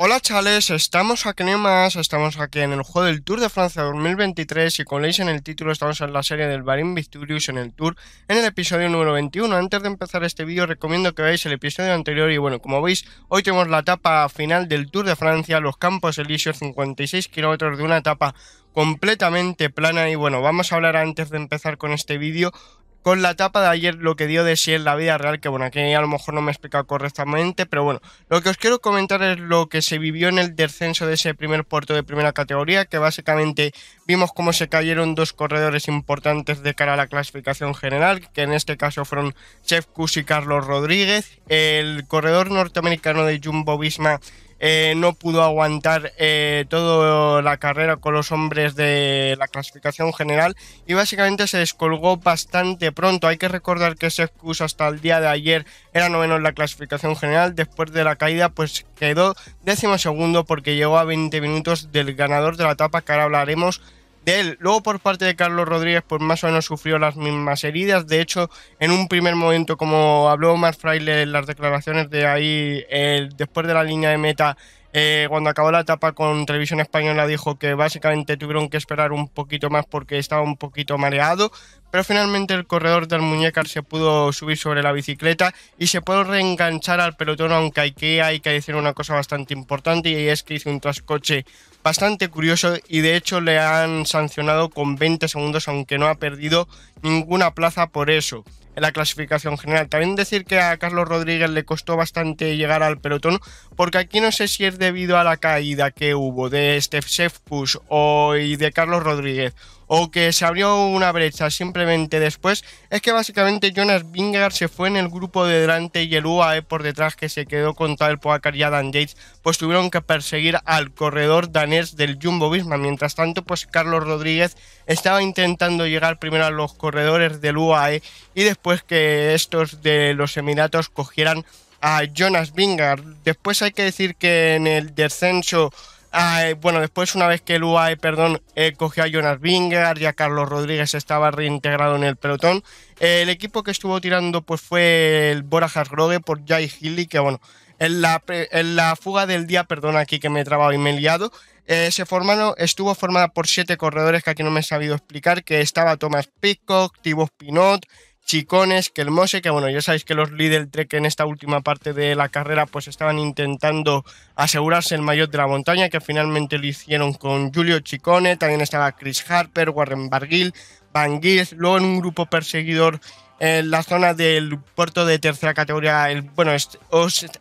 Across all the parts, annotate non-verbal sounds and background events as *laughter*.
Hola chales, estamos aquí en más, estamos aquí en el juego del Tour de Francia 2023 y como leéis en el título estamos en la serie del Barín Victorious en el Tour en el episodio número 21. Antes de empezar este vídeo recomiendo que veáis el episodio anterior y bueno, como veis hoy tenemos la etapa final del Tour de Francia, los Campos Elíseos, 56 kilómetros de una etapa completamente plana y bueno, vamos a hablar antes de empezar con este vídeo con la etapa de ayer lo que dio de sí en la vida real, que bueno, aquí a lo mejor no me he explicado correctamente, pero bueno, lo que os quiero comentar es lo que se vivió en el descenso de ese primer puerto de primera categoría, que básicamente vimos cómo se cayeron dos corredores importantes de cara a la clasificación general, que en este caso fueron Chef Kus y Carlos Rodríguez, el corredor norteamericano de Jumbo Visma eh, no pudo aguantar eh, toda la carrera con los hombres de la clasificación general y básicamente se descolgó bastante pronto. Hay que recordar que excusa hasta el día de ayer era no menos la clasificación general. Después de la caída, pues quedó décimo segundo porque llegó a 20 minutos del ganador de la etapa que ahora hablaremos Luego por parte de Carlos Rodríguez, pues más o menos sufrió las mismas heridas. De hecho, en un primer momento, como habló Mark Fraile en las declaraciones de ahí, eh, después de la línea de meta, eh, cuando acabó la etapa con Televisión Española dijo que básicamente tuvieron que esperar un poquito más porque estaba un poquito mareado, pero finalmente el corredor del Muñecar se pudo subir sobre la bicicleta y se pudo reenganchar al pelotón, aunque que hay que decir una cosa bastante importante y es que hizo un trascoche bastante curioso y de hecho le han sancionado con 20 segundos, aunque no ha perdido ninguna plaza por eso la clasificación general. También decir que a Carlos Rodríguez le costó bastante llegar al pelotón, porque aquí no sé si es debido a la caída que hubo de Steph Sefkus o de Carlos Rodríguez o que se abrió una brecha simplemente después, es que básicamente Jonas Vingegaard se fue en el grupo de delante y el UAE por detrás que se quedó con Tal Poacar y Adam Yates, pues tuvieron que perseguir al corredor danés del Jumbo Visma. Mientras tanto, pues Carlos Rodríguez estaba intentando llegar primero a los corredores del UAE y después que estos de los Emiratos cogieran a Jonas Vingegaard. Después hay que decir que en el descenso bueno, después una vez que el UAE, perdón, eh, cogió a Jonas y ya Carlos Rodríguez estaba reintegrado en el pelotón, eh, el equipo que estuvo tirando pues fue el Bora hansgrohe por Jai Hilly, que bueno, en la, fuga del día, perdón aquí que me he trabado y me he liado, eh, se formaron, estuvo formada por siete corredores que aquí no me he sabido explicar, que estaba Thomas Pitcock, Thibaut Pinot, Chicones, Mose que bueno, ya sabéis que los Lidl Trek en esta última parte de la carrera pues estaban intentando asegurarse el maillot de la montaña, que finalmente lo hicieron con Julio Chicone, también estaba Chris Harper, Warren Barguil, Van gies luego en un grupo perseguidor en la zona del puerto de tercera categoría. El, bueno,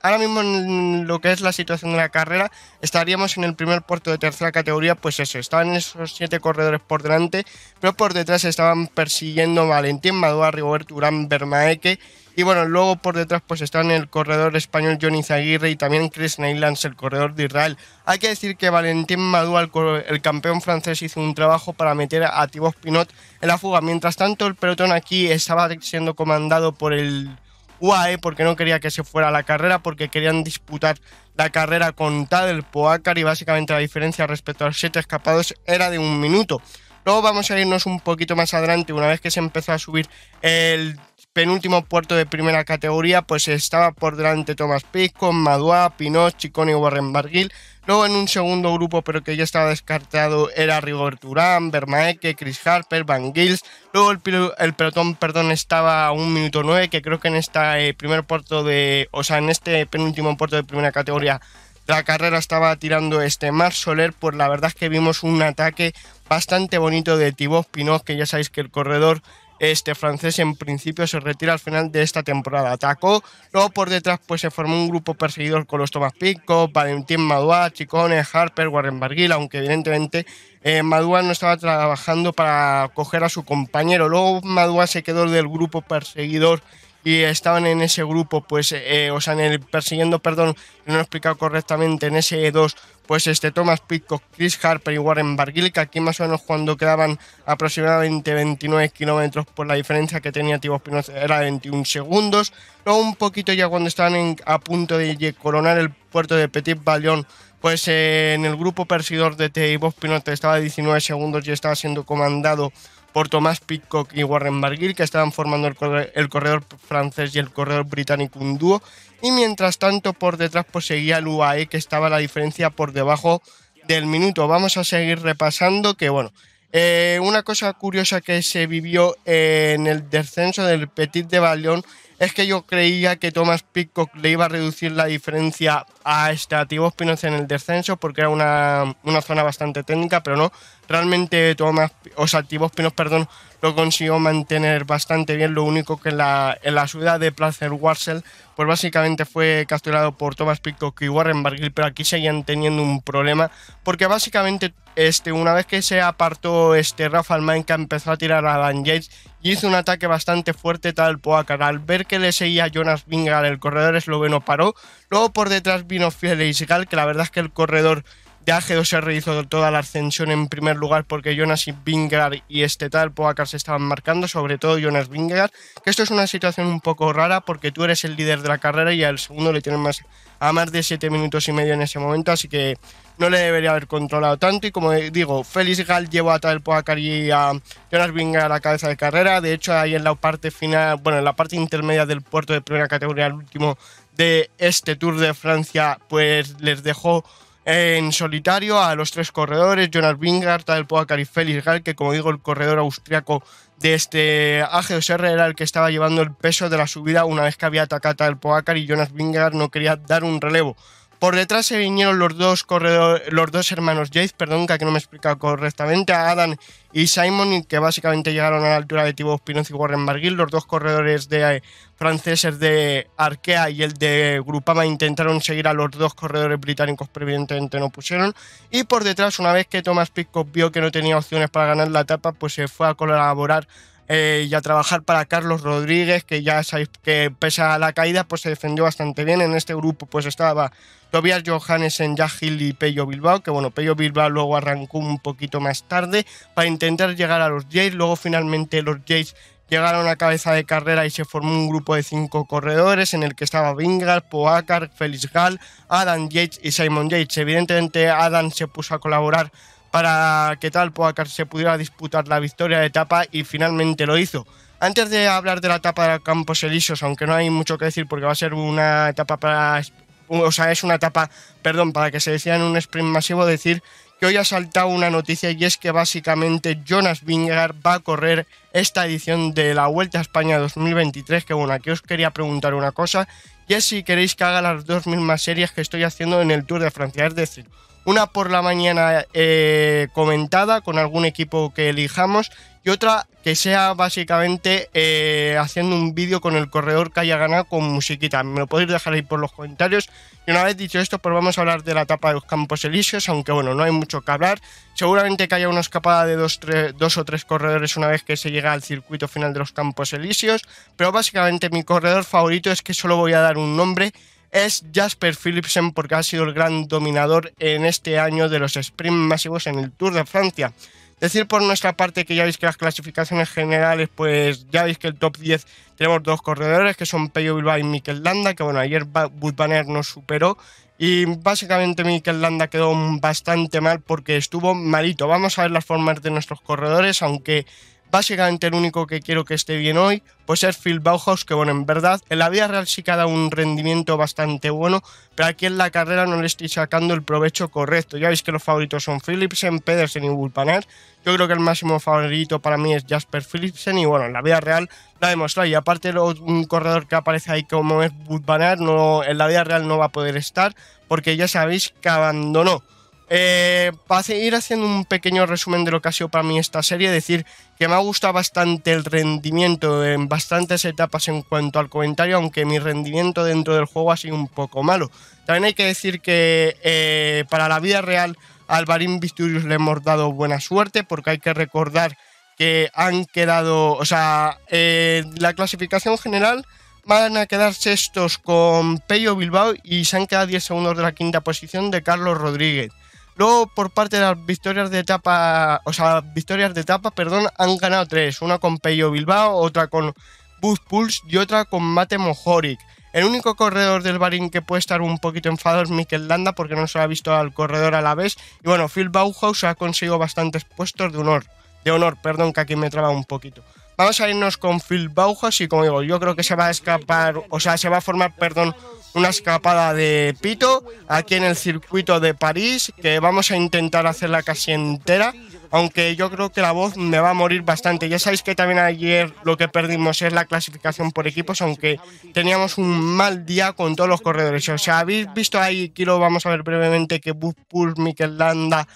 ahora mismo en lo que es la situación de la carrera, estaríamos en el primer puerto de tercera categoría, pues eso, estaban esos siete corredores por delante, pero por detrás estaban persiguiendo Valentín Maduro Rigoberto Urán, Bermaeque y bueno, luego por detrás pues están el corredor español Johnny Zaguirre y también Chris Neylands, el corredor de Israel. Hay que decir que Valentín Madoual el, campeón francés, hizo un trabajo para meter a Thibaut Pinot en la fuga. Mientras tanto, el pelotón aquí estaba siendo comandado por el UAE porque no quería que se fuera a la carrera, porque querían disputar la carrera con Tadel Poacar y básicamente la diferencia respecto a los siete escapados era de un minuto. Luego vamos a irnos un poquito más adelante, una vez que se empezó a subir el penúltimo puerto de primera categoría, pues estaba por delante Tomás Pisco, Madua, Pinot, Chicón y Warren Barguil. Luego en un segundo grupo, pero que ya estaba descartado, era Rigor Durán, Bermaeke, Chris Harper, Van Gils. Luego el, pelotón perdón, estaba a un minuto nueve, que creo que en este primer puerto de. O sea, en este penúltimo puerto de primera categoría. La carrera estaba tirando este Mar Soler, pues la verdad es que vimos un ataque bastante bonito de Thibaut Pinot, que ya sabéis que el corredor este francés en principio se retira al final de esta temporada. Atacó, luego por detrás pues se formó un grupo perseguidor con los Thomas Pico, Valentín Madua, Chicones, Harper, Warren Barguil, aunque evidentemente eh, Maduá no estaba trabajando para coger a su compañero. Luego Madua se quedó del grupo perseguidor y estaban en ese grupo, pues, eh, o sea, el persiguiendo, perdón, no lo he explicado correctamente, en ese 2 e pues este Thomas Pitcock, Chris Harper y Warren Barguil, que aquí más o menos cuando quedaban aproximadamente 29 kilómetros, por la diferencia que tenía Tibos pino era de 21 segundos. Luego un poquito ya cuando estaban a punto de coronar el puerto de Petit Ballon, pues eh, en el grupo perseguidor de Tibos pino estaba de 19 segundos y estaba siendo comandado por Tomás Pitcock y Warren Barguil, que estaban formando el, corredor, francés y el corredor británico un dúo, y mientras tanto por detrás pues, seguía el UAE, que estaba la diferencia por debajo del minuto. Vamos a seguir repasando que, bueno, eh, una cosa curiosa que se vivió en el descenso del Petit de Ballon es que yo creía que Thomas Pickock le iba a reducir la diferencia a activos Pinos en el descenso porque era una, zona bastante técnica, pero no. Realmente Thomas, o sea, Pinos, perdón, lo consiguió mantener bastante bien. Lo único que en la, en ciudad de Placer Warsel, pues básicamente fue capturado por Thomas pickock y Warren Barguil, pero aquí seguían teniendo un problema porque básicamente este, una vez que se apartó este Rafa Almanca empezó a tirar a Dan Yates y hizo un ataque bastante fuerte tal Poacar. Al ver que le seguía Jonas Vinga, el corredor esloveno paró. Luego por detrás vino Felix Gal, que la verdad es que el corredor de AG2R toda la ascensión en primer lugar porque Jonas y Vingegaard y este tal Poacar se estaban marcando, sobre todo Jonas Vingegaard, que esto es una situación un poco rara porque tú eres el líder de la carrera y al segundo le tienen más a más de 7 minutos y medio en ese momento, así que no le debería haber controlado tanto y como digo, Félix Gall llevó a tal Poacar y a Jonas Vingegaard a la cabeza de carrera, de hecho ahí en la parte final, bueno, en la parte intermedia del puerto de primera categoría el último de este Tour de Francia, pues les dejó en solitario a los tres corredores, Jonas Wingard, Tadel Pogacar y Félix Gall que como digo, el corredor austriaco de este AGOSR era el que estaba llevando el peso de la subida una vez que había atacado al Poacar y Jonas Wingard no quería dar un relevo. Por detrás se vinieron los dos, corredores, los dos hermanos Jace, perdón, que no me he explicado correctamente, a Adam y Simon, que básicamente llegaron a la altura de Tibo Pinot y Warren Barguil. Los dos corredores de, eh, franceses de Arkea y el de Grupama intentaron seguir a los dos corredores británicos, pero evidentemente no pusieron. Y por detrás, una vez que Thomas Pitcock vio que no tenía opciones para ganar la etapa, pues se fue a colaborar eh, y a trabajar para Carlos Rodríguez, que ya sabéis que pese a la caída pues se defendió bastante bien. En este grupo pues estaba Tobias Johannes, en Hill y Pello Bilbao, que bueno, Pello Bilbao luego arrancó un poquito más tarde para intentar llegar a los Jays, luego finalmente los Jays llegaron a cabeza de carrera y se formó un grupo de cinco corredores en el que estaba Vingar, Poacar, Félix Gall, Adam Yates y Simon Yates. Evidentemente Adam se puso a colaborar para que tal Poacar pues, se pudiera disputar la victoria de etapa y finalmente lo hizo. Antes de hablar de la etapa de Campos Elíseos, aunque no hay mucho que decir porque va a ser una etapa para... O sea, es una etapa, perdón, para que se decida en un sprint masivo, decir que hoy ha saltado una noticia y es que básicamente Jonas Vingegaard va a correr esta edición de la Vuelta a España 2023, que bueno, aquí os quería preguntar una cosa, y es si queréis que haga las dos mismas series que estoy haciendo en el Tour de Francia, es decir, una por la mañana eh, comentada con algún equipo que elijamos y otra que sea básicamente eh, haciendo un vídeo con el corredor que haya ganado con musiquita. Me lo podéis dejar ahí por los comentarios. Y una vez dicho esto, pues vamos a hablar de la etapa de los Campos Elíseos, aunque bueno, no hay mucho que hablar. Seguramente que haya una escapada de dos, dos o tres corredores una vez que se llega al circuito final de los Campos Elíseos, pero básicamente mi corredor favorito es que solo voy a dar un nombre es Jasper Philipsen porque ha sido el gran dominador en este año de los sprints masivos en el Tour de Francia. Decir por nuestra parte que ya veis que las clasificaciones generales, pues ya veis que el top 10 tenemos dos corredores que son Peyo Bilbao y Mikel Landa, que bueno, ayer Budvaner nos superó y básicamente Mikel Landa quedó bastante mal porque estuvo malito. Vamos a ver las formas de nuestros corredores, aunque Básicamente el único que quiero que esté bien hoy, pues es Phil Bauhaus, que bueno, en verdad, en la vida real sí que ha dado un rendimiento bastante bueno, pero aquí en la carrera no le estoy sacando el provecho correcto. Ya veis que los favoritos son Philipsen, Pedersen y Wulpaner. Yo creo que el máximo favorito para mí es Jasper Philipsen y bueno, en la vida real la demostrado. Y aparte un corredor que aparece ahí como es Wulpaner no, en la vida real no va a poder estar porque ya sabéis que abandonó eh, para seguir haciendo un pequeño resumen de lo que ha sido para mí esta serie, decir que me ha gustado bastante el rendimiento en bastantes etapas en cuanto al comentario, aunque mi rendimiento dentro del juego ha sido un poco malo. También hay que decir que eh, para la vida real Alvarín Visturius le hemos dado buena suerte, porque hay que recordar que han quedado, o sea, eh, la clasificación general van a quedar sextos con Peyo Bilbao y se han quedado 10 segundos de la quinta posición de Carlos Rodríguez. Luego, por parte de las victorias de etapa, o sea, victorias de etapa, perdón, han ganado tres: una con Peyo Bilbao, otra con Bus Pulse y otra con Mate Mojoric. El único corredor del Barín que puede estar un poquito enfadado es Mikel Landa porque no se ha visto al corredor a la vez. Y bueno, Phil Bauhaus ha conseguido bastantes puestos de honor, de honor, perdón, que aquí me traba un poquito. Vamos a irnos con Phil Bauhaus y como digo, yo creo que se va a escapar, o sea, se va a formar, perdón, una escapada de pito aquí en el circuito de París, que vamos a intentar hacerla casi entera, aunque yo creo que la voz me va a morir bastante. Ya sabéis que también ayer lo que perdimos es la clasificación por equipos, aunque teníamos un mal día con todos los corredores. O sea, habéis visto ahí, quiero, vamos a ver brevemente, que Bus Mikel Landa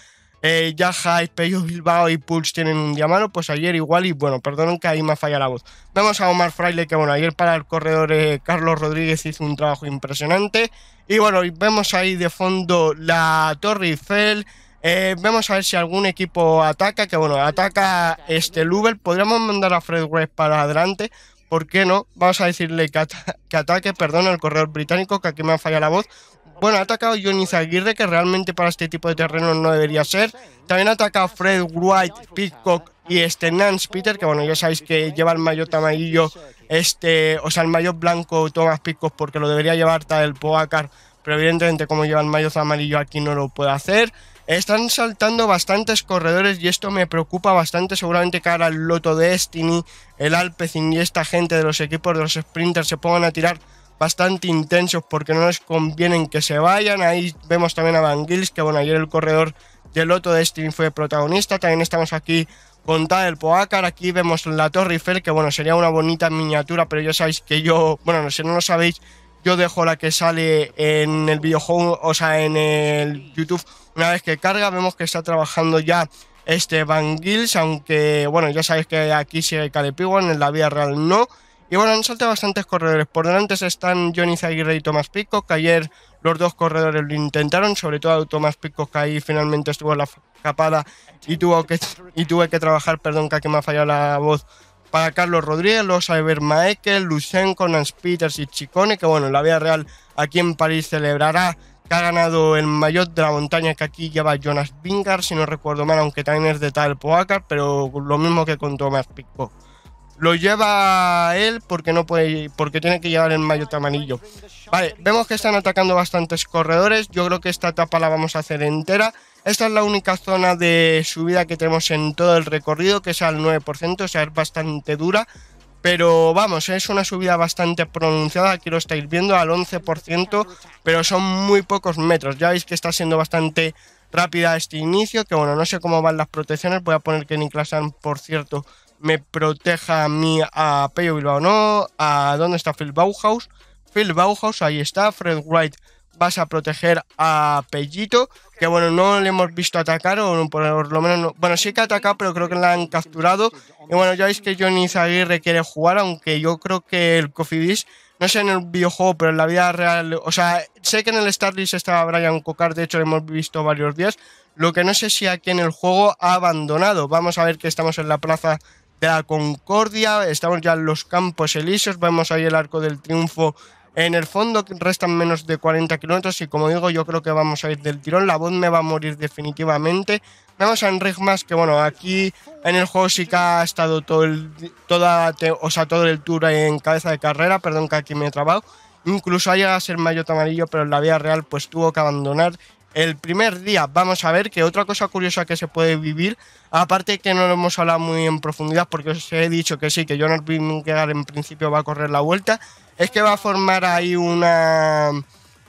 eh, Yaja, Bilbao y Pulse tienen un llamado pues ayer igual y bueno, perdonen que ahí me falla la voz. Vemos a Omar Fraile, que bueno, ayer para el corredor eh, Carlos Rodríguez hizo un trabajo impresionante. Y bueno, vemos ahí de fondo la Torre Eiffel. Eh, vemos a ver si algún equipo ataca, que bueno, ataca este Lubel. Podríamos mandar a Fred West para adelante, ¿por qué no? Vamos a decirle que, que ataque, perdón, al corredor británico, que aquí me ha fallado la voz. Bueno, ha atacado Johnny Zaguirre, que realmente para este tipo de terreno no debería ser. También ha atacado Fred White, Pitcock y este Nance Peter, que bueno, ya sabéis que lleva el maillot amarillo, este, o sea, el maillot blanco Thomas Pitcock, porque lo debería llevar tal el Poacar, pero evidentemente como lleva el maillot amarillo aquí no lo puede hacer. Están saltando bastantes corredores y esto me preocupa bastante, seguramente cara el Loto Destiny, el Alpecin y esta gente de los equipos de los sprinters se pongan a tirar bastante intensos porque no les convienen que se vayan. Ahí vemos también a Van Gils, que bueno, ayer el corredor del Loto de Steam fue protagonista. También estamos aquí con el Poacar. Aquí vemos la Torre Eiffel, que bueno, sería una bonita miniatura, pero ya sabéis que yo, bueno, no sé, no lo sabéis, yo dejo la que sale en el videojuego, o sea, en el YouTube. Una vez que carga, vemos que está trabajando ya este Van Gils, aunque bueno, ya sabéis que aquí sigue Calepiguan, en la vía real no. Y bueno, han saltado bastantes corredores. Por delante están Johnny Zaguirre y Tomás Pico, que ayer los dos corredores lo intentaron, sobre todo Tomás Pico, que ahí finalmente estuvo la escapada y, tuvo que, y tuve que trabajar, perdón, que aquí me ha fallado la voz, para Carlos Rodríguez, los Albert Maekel, Lucenco, Nance Peters y Chicone, que bueno, la Vía Real aquí en París celebrará que ha ganado el mayor de la montaña que aquí lleva Jonas Vingar, si no recuerdo mal, aunque también es de tal pero lo mismo que con Tomás Pico. Lo lleva él porque no puede, porque tiene que llevar el mayo tamanillo. Vale, vemos que están atacando bastantes corredores. Yo creo que esta etapa la vamos a hacer entera. Esta es la única zona de subida que tenemos en todo el recorrido, que es al 9%, o sea, es bastante dura. Pero vamos, es una subida bastante pronunciada, aquí lo estáis viendo, al 11%, pero son muy pocos metros. Ya veis que está siendo bastante rápida este inicio, que bueno, no sé cómo van las protecciones, voy a poner que Niklasan, por cierto, me proteja a mí, a Pello Bilbao no, a dónde está Phil Bauhaus. Phil Bauhaus, ahí está, Fred Wright, vas a proteger a Pellito, que bueno, no le hemos visto atacar, o por lo menos, bueno, sí que ha atacado, pero creo que la han capturado. Y bueno, ya veis que Johnny Zaguirre quiere jugar, aunque yo creo que el Cofidis, no sé en el videojuego, pero en la vida real, o sea, sé que en el Starlist estaba Brian Cocard, de hecho lo hemos visto varios días, lo que no sé si aquí en el juego ha abandonado. Vamos a ver que estamos en la plaza de la Concordia, estamos ya en los Campos Elíseos, vemos ahí el Arco del Triunfo en el fondo, restan menos de 40 kilómetros y como digo, yo creo que vamos a ir del tirón, la voz me va a morir definitivamente. Vemos a Enrique más que bueno, aquí en el juego sí que ha estado todo el, toda, o todo el tour en cabeza de carrera, perdón que aquí me he trabado, incluso ha llegado a ser mayo amarillo, pero en la vía real pues tuvo que abandonar el primer día. Vamos a ver que otra cosa curiosa que se puede vivir, aparte que no lo hemos hablado muy en profundidad, porque os he dicho que sí, que Jonas Vingegaard en principio va a correr la vuelta, es que va a formar ahí una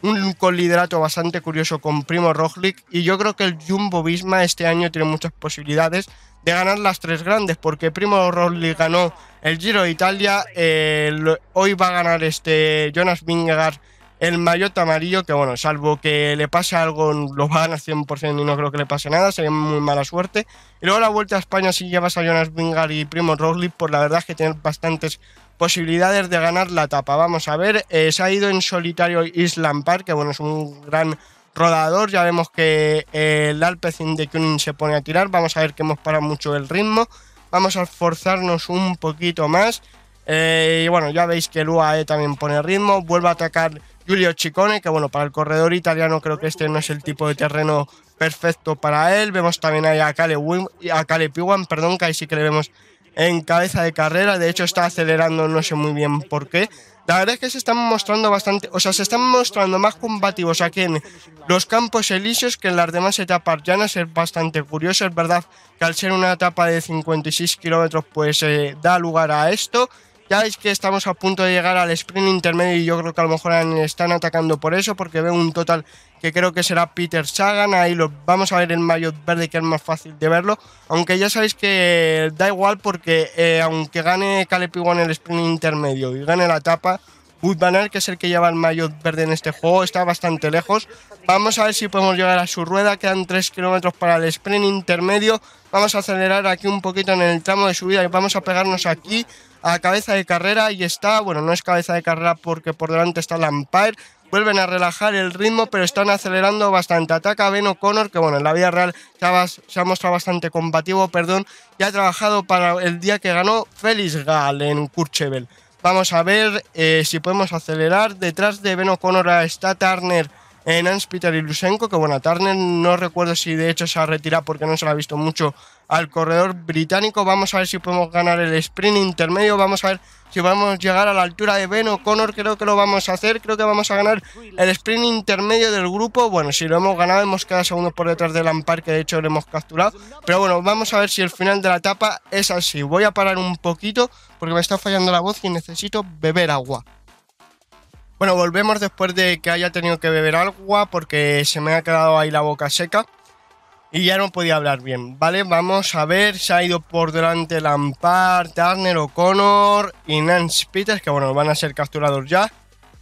un coliderato bastante curioso con Primo Roglic y yo creo que el Jumbo Visma este año tiene muchas posibilidades de ganar las tres grandes porque Primo Roglic ganó el Giro de Italia, eh, hoy va a ganar este Jonas Vingegaard el maillot amarillo, que bueno, salvo que le pase algo lo van a 100% y no creo que le pase nada, sería muy mala suerte. Y luego la vuelta a España si llevas a Jonas Bingar y Primo Roglic, pues la verdad es que tienen bastantes posibilidades de ganar la etapa. Vamos a ver, eh, se ha ido en solitario Island Park, que bueno, es un gran rodador, ya vemos que eh, el Alpecin de Kunin se pone a tirar, vamos a ver que hemos parado mucho el ritmo, vamos a esforzarnos un poquito más. Eh, y bueno, ya veis que el UAE también pone ritmo, vuelve a atacar Giulio Chicone, que bueno, para el corredor italiano creo que este no es el tipo de terreno perfecto para él. Vemos también ahí a Cale, Wim, Piwan, perdón, que ahí sí que le vemos en cabeza de carrera. De hecho, está acelerando, no sé muy bien por qué. La verdad es que se están mostrando bastante, o sea, se están mostrando más combativos aquí en los campos elíseos que en las demás etapas ya no Es bastante curioso, es verdad que al ser una etapa de 56 kilómetros, pues eh, da lugar a esto. Ya veis que estamos a punto de llegar al sprint intermedio y yo creo que a lo mejor están atacando por eso, porque veo un total que creo que será Peter Sagan. Ahí lo vamos a ver en mayo verde, que es más fácil de verlo. Aunque ya sabéis que da igual, porque eh, aunque gane Caleb en el sprint intermedio y gane la etapa, Wood Banner, que es el que lleva el mayo verde en este juego, está bastante lejos. Vamos a ver si podemos llegar a su rueda. Quedan 3 kilómetros para el sprint intermedio. Vamos a acelerar aquí un poquito en el tramo de subida y vamos a pegarnos aquí a cabeza de carrera y está, bueno, no es cabeza de carrera porque por delante está Lampard, vuelven a relajar el ritmo, pero están acelerando bastante. Ataca Ben O'Connor, que bueno, en la vida real se ha, se ha, mostrado bastante combativo, perdón, y ha trabajado para el día que ganó Félix Gall en Kurchevel. Vamos a ver eh, si podemos acelerar. Detrás de Ben O'Connor está Turner en Hans y Lusenko, que bueno, Turner no recuerdo si de hecho se ha retirado porque no se lo ha visto mucho al corredor británico. Vamos a ver si podemos ganar el sprint intermedio. Vamos a ver si vamos a llegar a la altura de Ben Connor, Creo que lo vamos a hacer. Creo que vamos a ganar el sprint intermedio del grupo. Bueno, si lo hemos ganado, hemos quedado segundos por detrás del Lampard, que de hecho lo hemos capturado. Pero bueno, vamos a ver si el final de la etapa es así. Voy a parar un poquito porque me está fallando la voz y necesito beber agua. Bueno, volvemos después de que haya tenido que beber agua porque se me ha quedado ahí la boca seca y ya no podía hablar bien, ¿vale? Vamos a ver, se ha ido por delante Lampard, Turner, O'Connor y Nance Peters, que bueno, van a ser capturados ya.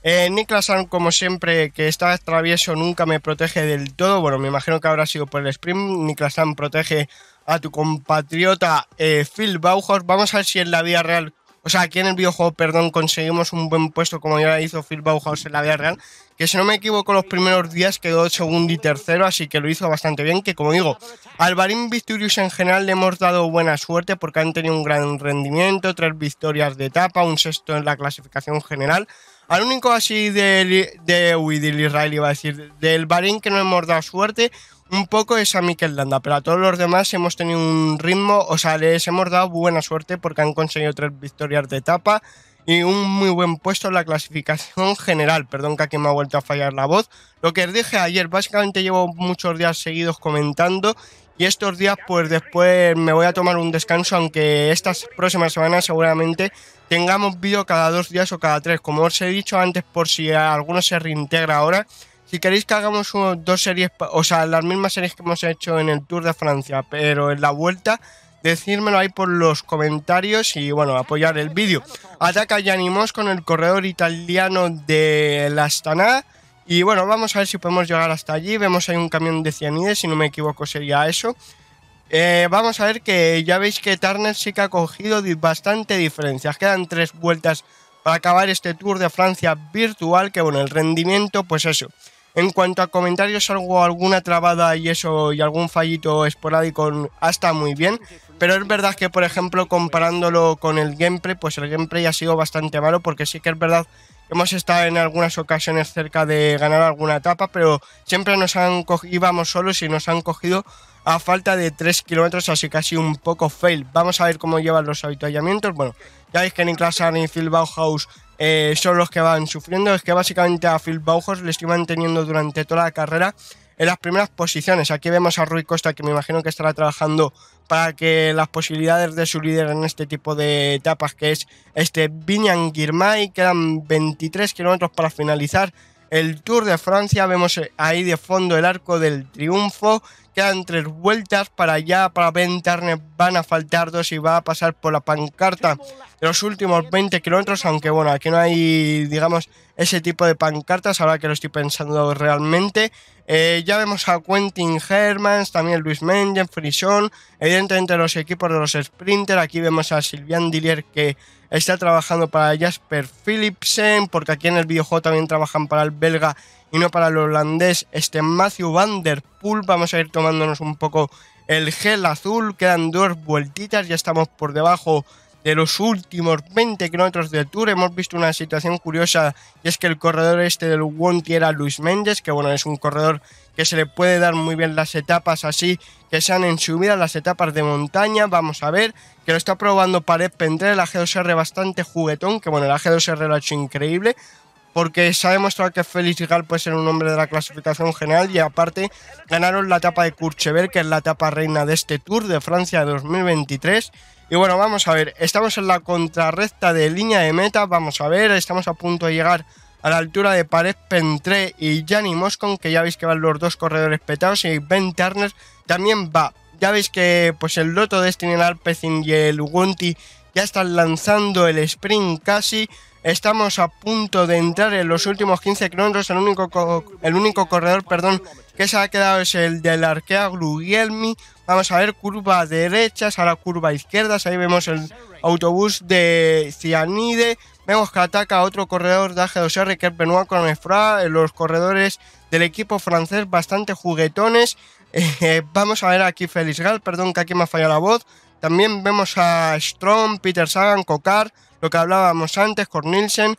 Eh, Niklas como siempre, que está travieso, nunca me protege del todo. Bueno, me imagino que habrá sido por el sprint. Niklas protege a tu compatriota eh, Phil Bauhaus. Vamos a ver si en la vida real, o sea, aquí en el videojuego, perdón, conseguimos un buen puesto como ya hizo Phil Bauhaus en la vida real que si no me equivoco los primeros días quedó segundo y tercero, así que lo hizo bastante bien, que como digo, al Barín Victorious en general le hemos dado buena suerte porque han tenido un gran rendimiento, tres victorias de etapa, un sexto en la clasificación general. Al único así del, de, uy, Israel iba a decir, del Barín que no hemos dado suerte, un poco es a Mikel Landa, pero a todos los demás hemos tenido un ritmo, o sea, les hemos dado buena suerte porque han conseguido tres victorias de etapa y un muy buen puesto en la clasificación general. Perdón que aquí me ha vuelto a fallar la voz. Lo que os dije ayer, básicamente llevo muchos días seguidos comentando y estos días pues después me voy a tomar un descanso, aunque estas próximas semanas seguramente tengamos vídeo cada dos días o cada tres. Como os he dicho antes, por si alguno se reintegra ahora, si queréis que hagamos dos series, o sea, las mismas series que hemos hecho en el Tour de Francia, pero en la vuelta decírmelo ahí por los comentarios y bueno, apoyar el vídeo. Ataca animos con el corredor italiano de la Astana. Y bueno, vamos a ver si podemos llegar hasta allí. Vemos ahí un camión de Cianide si no me equivoco sería eso. Eh, vamos a ver que ya veis que Turner sí que ha cogido bastante diferencias. Quedan tres vueltas para acabar este Tour de Francia virtual, que bueno, el rendimiento, pues eso. En cuanto a comentarios, algo, alguna trabada y eso, y algún fallito esporádico, hasta muy bien. Pero es verdad que, por ejemplo, comparándolo con el gameplay, pues el gameplay ha sido bastante malo porque sí que es verdad que hemos estado en algunas ocasiones cerca de ganar alguna etapa, pero siempre nos han cogido, íbamos solos y nos han cogido a falta de 3 kilómetros, así casi un poco fail. Vamos a ver cómo llevan los avituallamientos. Bueno, ya veis que ni classar ni Phil Bauhaus eh, son los que van sufriendo. Es que básicamente a Phil Bauhaus le iban teniendo durante toda la carrera en las primeras posiciones. Aquí vemos a Rui Costa, que me imagino que estará trabajando para que las posibilidades de su líder en este tipo de etapas, que es este Vinyan Girmay, quedan 23 kilómetros para finalizar el Tour de Francia. Vemos ahí de fondo el arco del triunfo. Quedan tres vueltas para allá, para Ventarne van a faltar dos y va a pasar por la pancarta de los últimos 20 kilómetros, aunque bueno, aquí no hay, digamos, ese tipo de pancartas, ahora que lo estoy pensando realmente. Eh, ya vemos a Quentin Hermans, también Luis Mengen, Frison, evidentemente los equipos de los Sprinter. Aquí vemos a Silvian Dillier que está trabajando para Jasper Philipsen, porque aquí en el videojuego también trabajan para el belga y no para el holandés. Este Matthew Van Der Poel, vamos a ir tomándonos un poco el gel azul. Quedan dos vueltitas, ya estamos por debajo de los últimos 20 kilómetros del Tour hemos visto una situación curiosa y es que el corredor este del Wonti era Luis Méndez, que bueno, es un corredor que se le puede dar muy bien las etapas así que sean en subida, las etapas de montaña, vamos a ver, que lo está probando Pared pendré ...el ag 2 r bastante juguetón, que bueno, el ag 2 r lo ha hecho increíble, porque se ha demostrado que Félix Gal puede ser un hombre de la clasificación general y aparte ganaron la etapa de Courchevel, que es la etapa reina de este Tour de Francia de 2023 y bueno, vamos a ver, estamos en la contrarrecta de línea de meta, vamos a ver, estamos a punto de llegar a la altura de Pared Pentré y Gianni Moscon, que ya veis que van los dos corredores petados, y Ben Turner también va. Ya veis que pues el Loto Destiny, el Alpecin y el Ugonti ya están lanzando el sprint casi. Estamos a punto de entrar en los últimos 15 kilómetros. El único, el único corredor perdón, que se ha quedado es el del Arkea Grugielmi Vamos a ver, curva derecha, ahora curva izquierda. Ahí vemos el autobús de Cianide. Vemos que ataca a otro corredor de AG2R que es Benoit eh, Los corredores del equipo francés bastante juguetones. *laughs* Eh, vamos a ver aquí Félix Gal, perdón que aquí me ha fallado la voz. También vemos a Strom, Peter Sagan, Cocar, lo que hablábamos antes, Cornilsen,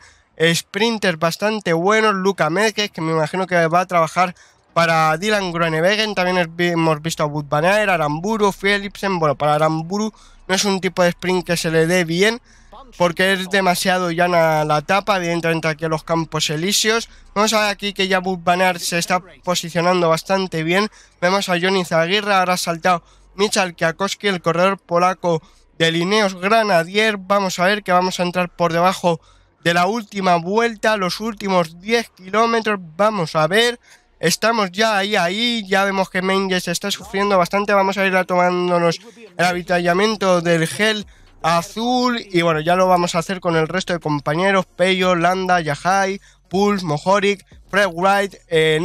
Sprinter bastante bueno Luca Mekes, que me imagino que va a trabajar para Dylan Groenewegen también hemos visto a Budvaner, Aramburu, Philipsen. Bueno, para Aramburu no es un tipo de sprint que se le dé bien porque es demasiado llana la tapa, evidentemente aquí a los campos elíseos. ...vamos a ver aquí que ya Budvaner se está posicionando bastante bien. Vemos a Johnny Zaguirra, ahora ha saltado Michal Kiakoski, el corredor polaco de Lineos Granadier. Vamos a ver que vamos a entrar por debajo de la última vuelta, los últimos 10 kilómetros. Vamos a ver. Estamos ya ahí, ahí, ya vemos que Menges está sufriendo bastante, vamos a ir a tomándonos el avitallamiento del gel azul y bueno, ya lo vamos a hacer con el resto de compañeros, Peyo, Landa, Yahai, Pulse, Mohoric, Fred Wright, eh,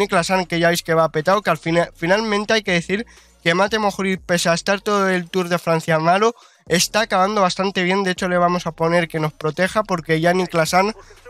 que ya veis que va petado, que al final finalmente hay que decir que Mate Mohoric, pese a estar todo el Tour de Francia malo, está acabando bastante bien, de hecho le vamos a poner que nos proteja porque ya Niklas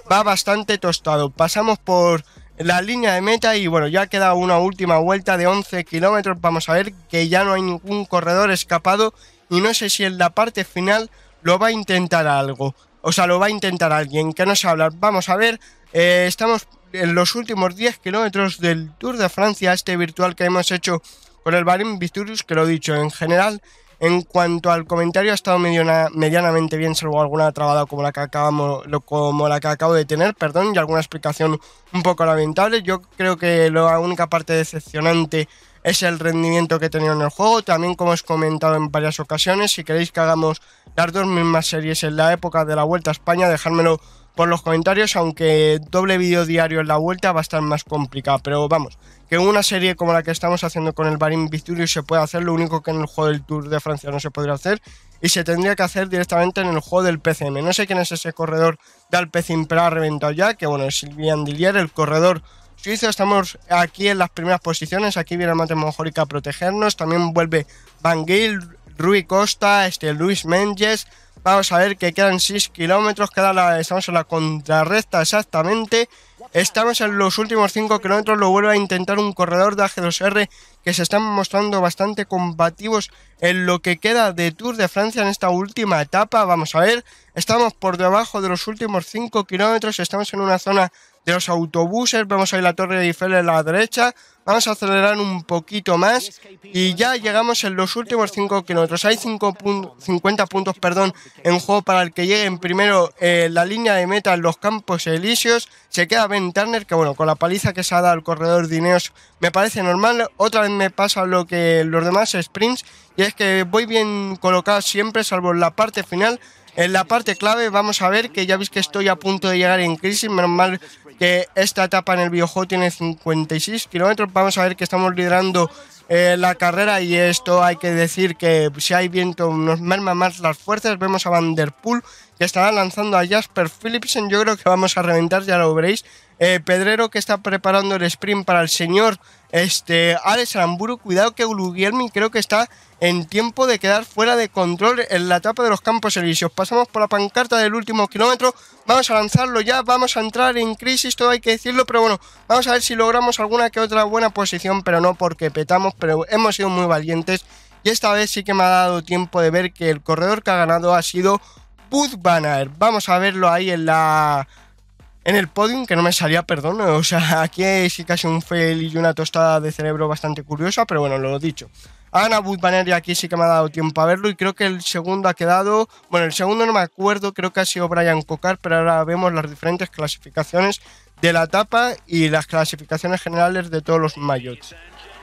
va bastante tostado. Pasamos por la línea de meta y bueno, ya queda una última vuelta de 11 kilómetros. Vamos a ver que ya no hay ningún corredor escapado y no sé si en la parte final lo va a intentar algo. O sea, lo va a intentar alguien que no se hablar. Vamos a ver, eh, estamos en los últimos 10 kilómetros del Tour de Francia, este virtual que hemos hecho con el Barim Victorious, que lo he dicho en general. En cuanto al comentario, ha estado medianamente bien, salvo alguna trabada como la, que acabamos, como la que acabo de tener, perdón, y alguna explicación un poco lamentable. Yo creo que la única parte decepcionante es el rendimiento que he tenido en el juego. También, como os he comentado en varias ocasiones, si queréis que hagamos las dos mismas series en la época de la Vuelta a España, dejármelo por los comentarios, aunque doble vídeo diario en la vuelta va a estar más complicado. Pero vamos, que una serie como la que estamos haciendo con el Barim Victorious se puede hacer, lo único que en el juego del Tour de Francia no se podría hacer, y se tendría que hacer directamente en el juego del PCM. No sé quién es ese corredor de Alpecin, pero ha reventado ya, que bueno, es Silvian Dillier, el corredor suizo. Estamos aquí en las primeras posiciones, aquí viene Mate Monjorica a protegernos, también vuelve Van Gil, Rui Costa, este, Luis Menges. Vamos a ver que quedan 6 kilómetros, queda la, estamos en la contrarrecta exactamente Estamos en los últimos 5 kilómetros lo vuelve a intentar un corredor de AG2R que se están mostrando bastante combativos en lo que queda de Tour de Francia en esta última etapa. Vamos a ver, estamos por debajo de los últimos 5 kilómetros, estamos en una zona de los autobuses, vemos ahí la Torre Eiffel a la derecha, Vamos a acelerar un poquito más y ya llegamos en los últimos 5 kilómetros. Hay 50 puntos perdón, en juego para el que lleguen primero eh, la línea de meta en los campos elíseos. Se queda Ben Turner, que bueno, con la paliza que se ha dado al corredor Dineos me parece normal. Otra vez me pasa lo que los demás sprints y es que voy bien colocado siempre, salvo en la parte final en la parte clave vamos a ver que ya veis que estoy a punto de llegar en crisis, menos mal que esta etapa en el videojuego tiene 56 kilómetros, vamos a ver que estamos liderando eh, la carrera y esto hay que decir que si hay viento nos merma más las fuerzas, vemos a Poel que estará lanzando a Jasper Philipsen, yo creo que vamos a reventar, ya lo veréis, eh, Pedrero que está preparando el sprint para el señor este, Alex Aramburu, cuidado que Guglielmin creo que está en tiempo de quedar fuera de control en la etapa de los campos servicios. Pasamos por la pancarta del último kilómetro, vamos a lanzarlo ya, vamos a entrar en crisis, todo hay que decirlo, pero bueno, vamos a ver si logramos alguna que otra buena posición, pero no porque petamos, pero hemos sido muy valientes y esta vez sí que me ha dado tiempo de ver que el corredor que ha ganado ha sido Bud Banner. Vamos a verlo ahí en la en el podium que no me salía perdón. O sea, *laughs* aquí sí casi un fail y una tostada de cerebro bastante curiosa, pero bueno, lo he dicho. Ana y aquí sí que me ha dado tiempo a verlo y creo que el segundo ha quedado, bueno, el segundo no me acuerdo, creo que ha sido Brian Cocar, pero ahora vemos las diferentes clasificaciones de la etapa y las clasificaciones generales de todos los mayots.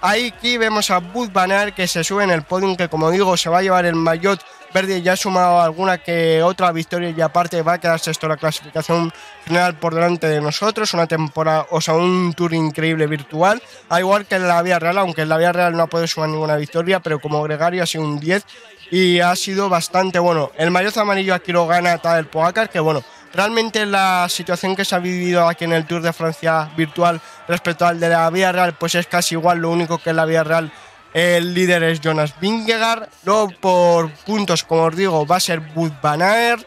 Ahí aquí vemos a Bud Banner que se sube en el podium, que como digo, se va a llevar el maillot verde ya ha sumado alguna que otra victoria y aparte va a quedarse esto la clasificación final por delante de nosotros. Una temporada, o sea, un tour increíble virtual. Al igual que en la Vía Real, aunque en la Vía Real no ha podido sumar ninguna victoria, pero como gregario ha sido un 10 y ha sido bastante bueno. El maillot amarillo aquí lo gana Tadel Poacar, que bueno, Realmente la situación que se ha vivido aquí en el Tour de Francia virtual respecto al de la Vía Real, pues es casi igual, lo único que en la Vía Real el líder es Jonas Vingegaard, luego por puntos, como os digo, va a ser Bud Van Aert,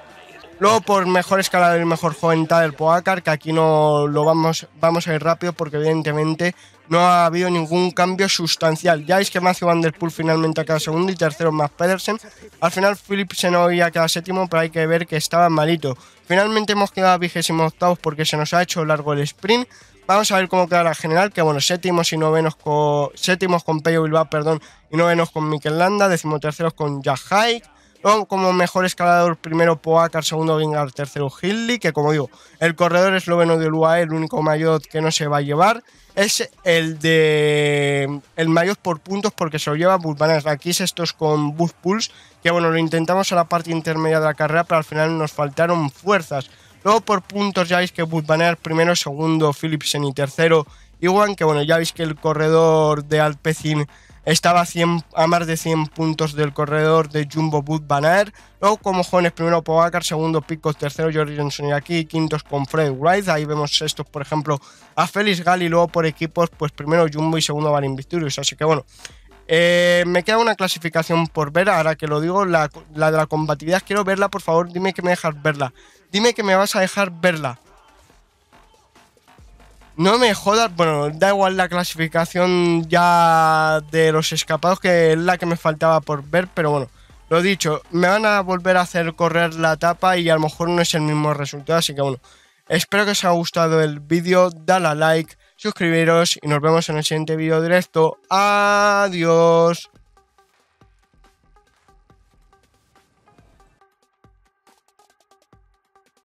Luego por mejor escalada y mejor joven del Poacar, que aquí no lo vamos, vamos a ir rápido porque evidentemente no ha habido ningún cambio sustancial. Ya es que Matthew Van Der Poel finalmente cada segundo y tercero más Pedersen. Al final nos hoy a quedado séptimo, pero hay que ver que estaba malito. Finalmente hemos quedado vigésimo octavos porque se nos ha hecho largo el sprint. Vamos a ver cómo queda la general, que bueno, séptimos y novenos con, séptimos con Bilbao, perdón, y novenos con Mikel Landa, decimoterceros con Jack Luego Como mejor escalador, primero Poacar, segundo Gingar, tercero Hilly, que como digo, el corredor esloveno de UAE, el único mayot que no se va a llevar, es el de el maillot por puntos porque se lo lleva Busbaner Aquí es estos con Bus Pulse, que bueno, lo intentamos a la parte intermedia de la carrera, pero al final nos faltaron fuerzas. Luego por puntos ya veis que Busbaner primero, segundo Philipsen y tercero Iwan, que bueno, ya veis que el corredor de Alpecin estaba a, más de 100 puntos del corredor de Jumbo boot Banner. Luego como jóvenes, primero Pogacar, segundo Picos, tercero Jordi Johnson y aquí, quintos con Fred Wright. Ahí vemos estos, por ejemplo, a Félix Galli, luego por equipos, pues primero Jumbo y segundo Valin Victorious. Así que bueno, eh, me queda una clasificación por ver, ahora que lo digo, la, la de la combatividad quiero verla, por favor, dime que me dejas verla. Dime que me vas a dejar verla. No me jodas, bueno, da igual la clasificación ya de los escapados, que es la que me faltaba por ver, pero bueno, lo dicho, me van a volver a hacer correr la tapa y a lo mejor no es el mismo resultado, así que bueno, espero que os haya gustado el vídeo, dale a like, suscribiros y nos vemos en el siguiente vídeo directo. Adiós.